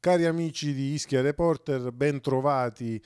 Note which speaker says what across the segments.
Speaker 1: Cari amici di Ischia Reporter, ben trovati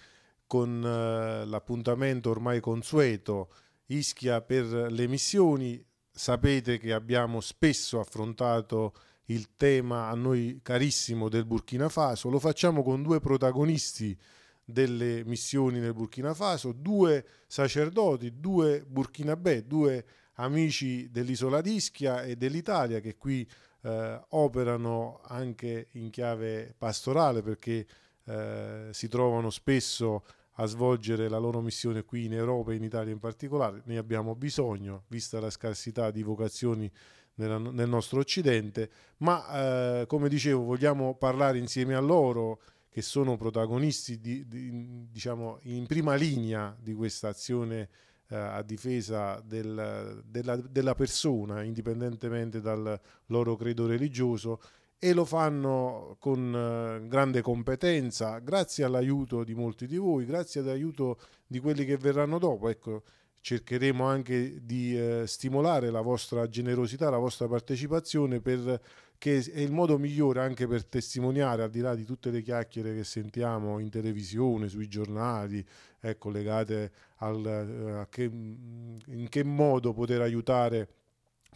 Speaker 1: con eh, l'appuntamento ormai consueto Ischia per le missioni. Sapete che abbiamo spesso affrontato il tema a noi carissimo del Burkina Faso, lo facciamo con due protagonisti delle missioni nel Burkina Faso, due sacerdoti, due burkinabè, due amici dell'isola di Ischia e dell'Italia che qui eh, operano anche in chiave pastorale perché eh, si trovano spesso a svolgere la loro missione qui in Europa e in Italia in particolare. Ne abbiamo bisogno, vista la scarsità di vocazioni nella, nel nostro Occidente, ma eh, come dicevo vogliamo parlare insieme a loro che sono protagonisti di, di, diciamo, in prima linea di questa azione eh, a difesa del, della, della persona, indipendentemente dal loro credo religioso e lo fanno con eh, grande competenza, grazie all'aiuto di molti di voi, grazie all'aiuto di quelli che verranno dopo. Ecco, cercheremo anche di eh, stimolare la vostra generosità, la vostra partecipazione, perché è il modo migliore anche per testimoniare, al di là di tutte le chiacchiere che sentiamo in televisione, sui giornali, ecco, legate al, eh, che, in che modo poter aiutare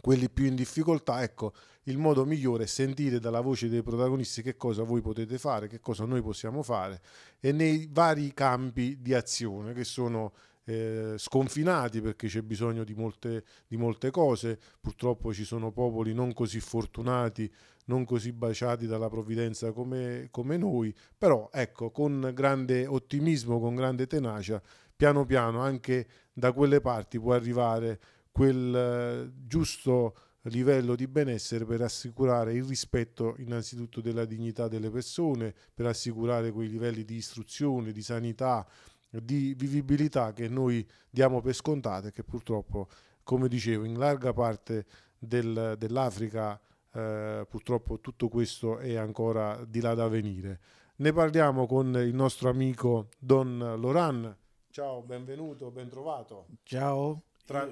Speaker 1: quelli più in difficoltà, ecco, il modo migliore è sentire dalla voce dei protagonisti che cosa voi potete fare, che cosa noi possiamo fare e nei vari campi di azione che sono eh, sconfinati perché c'è bisogno di molte, di molte cose, purtroppo ci sono popoli non così fortunati, non così baciati dalla provvidenza come, come noi, però ecco, con grande ottimismo, con grande tenacia, piano piano anche da quelle parti può arrivare quel eh, giusto livello di benessere per assicurare il rispetto innanzitutto della dignità delle persone, per assicurare quei livelli di istruzione, di sanità, di vivibilità che noi diamo per scontate, che purtroppo, come dicevo, in larga parte del, dell'Africa eh, purtroppo tutto questo è ancora di là da venire. Ne parliamo con il nostro amico Don Loran. Ciao, benvenuto, ben trovato. Ciao. Tra,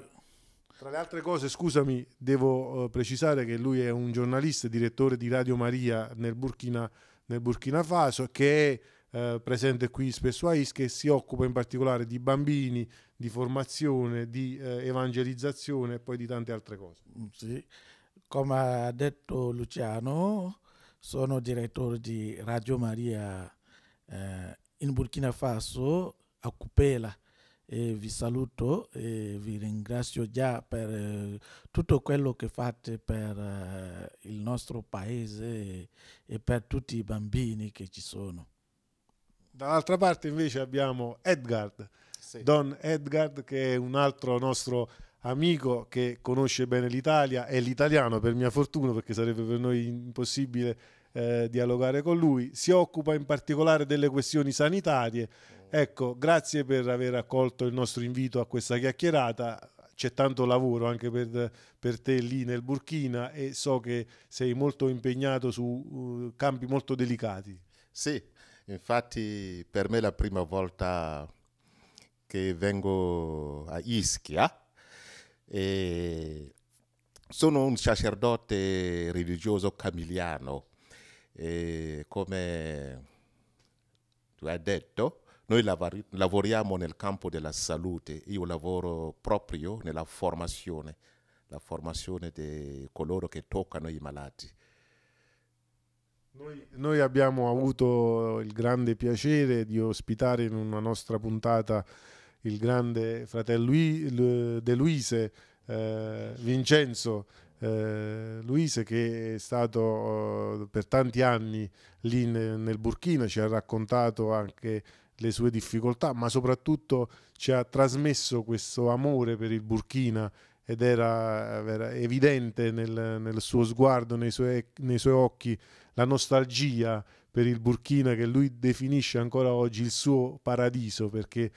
Speaker 1: tra le altre cose, scusami, devo eh, precisare che lui è un giornalista e direttore di Radio Maria nel Burkina, nel Burkina Faso, che è eh, presente qui spesso a Is, che si occupa in particolare di bambini, di formazione, di eh, evangelizzazione e poi di tante altre cose. Sì. Come ha detto Luciano,
Speaker 2: sono direttore di Radio Maria eh, in Burkina Faso a Cupela e vi saluto e vi ringrazio già per eh, tutto quello che fate per eh, il nostro paese
Speaker 1: e per tutti i bambini che ci sono. Dall'altra parte invece abbiamo Edgard, sì. Don Edgard che è un altro nostro amico che conosce bene l'Italia, è l'italiano per mia fortuna perché sarebbe per noi impossibile eh, dialogare con lui, si occupa in particolare delle questioni sanitarie Ecco, grazie per aver accolto il nostro invito a questa chiacchierata. C'è tanto lavoro anche per, per te lì nel Burkina e so che sei molto impegnato su uh, campi molto delicati.
Speaker 3: Sì, infatti per me è la prima volta che vengo a Ischia e sono un sacerdote religioso camiliano e come tu hai detto noi lavoriamo nel campo della salute, io lavoro proprio nella formazione, la formazione di coloro che toccano i malati.
Speaker 1: Noi, noi, abbiamo avuto il grande piacere di ospitare in una nostra puntata il grande fratello De Luise, eh, Vincenzo eh, Luise, che è stato eh, per tanti anni lì nel Burkina, ci ha raccontato anche le sue difficoltà, ma soprattutto ci ha trasmesso questo amore per il Burkina ed era, era evidente nel, nel, suo sguardo, nei suoi, nei suoi occhi, la nostalgia per il Burkina che lui definisce ancora oggi il suo paradiso, perché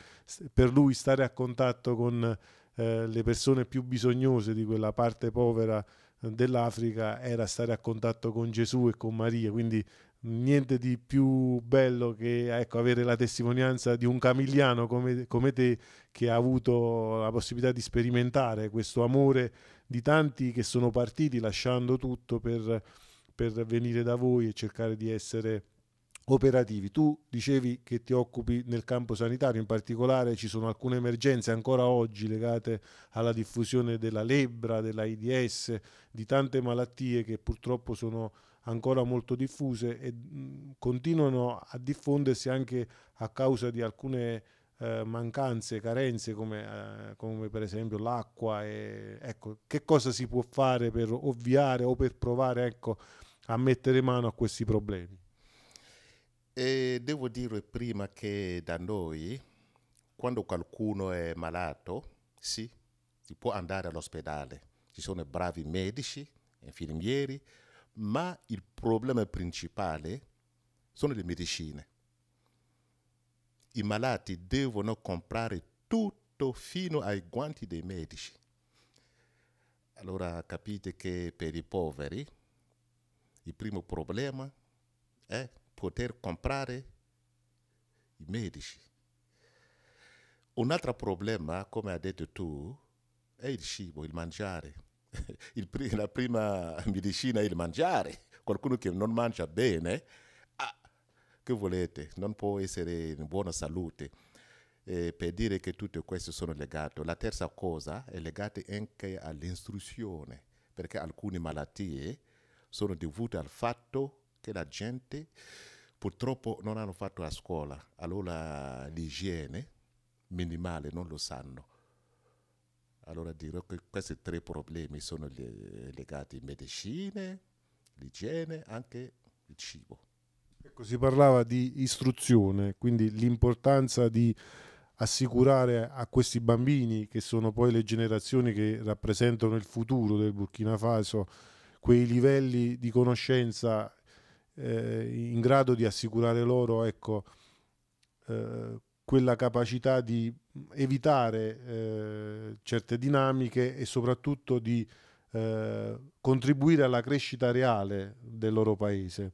Speaker 1: per lui stare a contatto con eh, le persone più bisognose di quella parte povera eh, dell'Africa era stare a contatto con Gesù e con Maria, quindi niente di più bello che ecco, avere la testimonianza di un camigliano come, come, te che ha avuto la possibilità di sperimentare questo amore di tanti che sono partiti lasciando tutto per, per venire da voi e cercare di essere operativi. Tu dicevi che ti occupi nel campo sanitario, in particolare ci sono alcune emergenze ancora oggi legate alla diffusione della lebbra, dell'AIDS, di tante malattie che purtroppo sono ancora molto diffuse e continuano a diffondersi anche a causa di alcune eh, mancanze, carenze come, eh, come, per esempio l'acqua. E, ecco, che cosa si può fare per ovviare o per provare ecco, a mettere mano a questi problemi?
Speaker 3: E devo dire prima che da noi, quando qualcuno è malato, sì, si può andare all'ospedale. Ci sono bravi medici, infermieri, ma il problema principale sono le medicine. I malati devono comprare tutto fino ai guanti dei medici. Allora capite che per i poveri il primo problema è poter comprare i medici. Un altro problema, come hai detto tu, è il cibo, il mangiare. Il, la prima medicina è il mangiare. Qualcuno che non mangia bene, ah, che volete, non può essere in buona salute. E per dire che tutto questo sono legato. La terza cosa è legata anche all'istruzione, perché alcune malattie sono dovute al fatto che la gente purtroppo non hanno fatto a scuola, allora l'igiene minimale non lo sanno. Allora dirò che questi tre problemi sono legati alle medicine, l'igiene, anche il cibo.
Speaker 1: Ecco, si parlava di istruzione, quindi l'importanza di assicurare a questi bambini, che sono poi le generazioni che rappresentano il futuro del Burkina Faso, quei livelli di conoscenza eh, in grado di assicurare loro ecco, eh, quella capacità di evitare eh, certe dinamiche e soprattutto di eh, contribuire alla crescita reale del loro paese.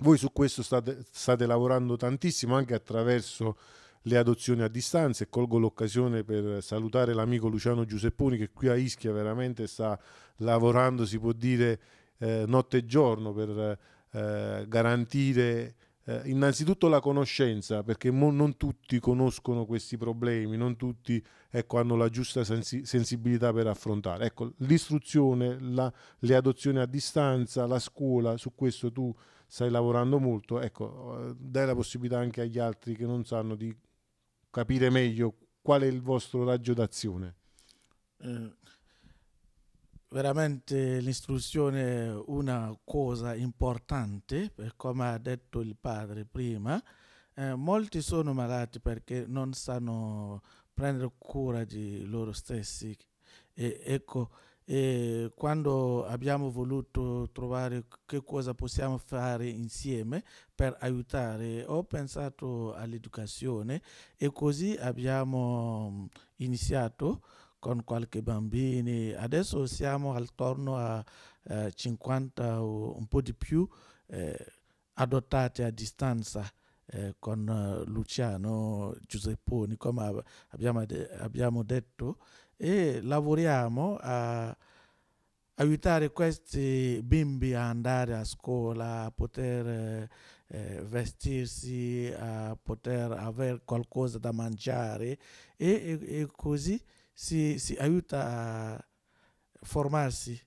Speaker 1: Voi su questo state, state lavorando tantissimo anche attraverso le adozioni a distanza e colgo l'occasione per salutare l'amico Luciano Giusepponi che qui a Ischia veramente sta lavorando, si può dire, eh, notte e giorno per eh, garantire eh, innanzitutto la conoscenza, perché mo- non tutti conoscono questi problemi, non tutti ecco, hanno la giusta sensi- sensibilità per affrontare. Ecco, l'istruzione, la, le adozioni a distanza, la scuola, su questo tu stai lavorando molto, ecco, eh, dai la possibilità anche agli altri che non sanno di capire meglio qual è il vostro raggio d'azione.
Speaker 2: Eh veramente l'istruzione è una cosa importante, come ha detto il padre prima. Eh, molti sono malati perché non sanno prendere cura di loro stessi. E, ecco, e quando abbiamo voluto trovare che cosa possiamo fare insieme per aiutare, ho pensato all'educazione e così abbiamo mm, iniziato con qualche bambini. Adesso siamo attorno a eh, 50 o un po' di più eh, adottati a distanza eh, con eh, Luciano Giusepponi, come abbiamo, abbiamo detto, e lavoriamo a aiutare questi bimbi a andare a scuola, a poter eh, vestirsi, a poter avere qualcosa da mangiare e, e, e così si, si aiuta a formarsi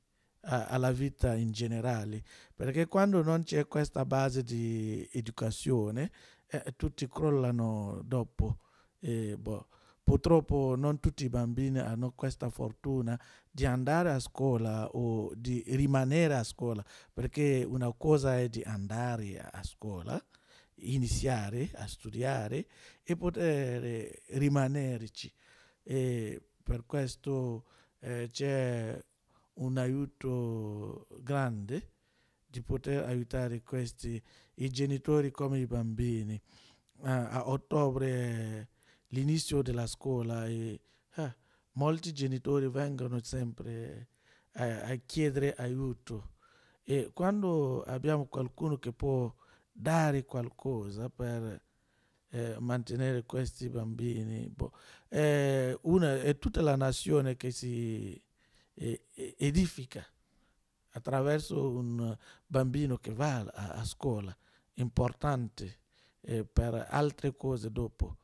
Speaker 2: a, alla vita in generale, perché quando non c'è questa base di educazione eh, tutti crollano dopo. Eh, boh. Purtroppo non tutti i bambini hanno questa fortuna di andare a scuola o di rimanere a scuola, perché una cosa è di andare a scuola, iniziare a studiare e poter rimanerci. Eh, per questo eh, c'è un aiuto grande di poter aiutare questi, i genitori come i bambini. Ah, a ottobre l'inizio della scuola e ah, molti genitori vengono sempre a, a, chiedere aiuto e quando abbiamo qualcuno che può dare qualcosa per eh, mantenere questi bambini. Boh. È, eh, una, è tutta la nazione che si edifica attraverso un bambino che va a, a scuola, importante eh, per altre cose dopo.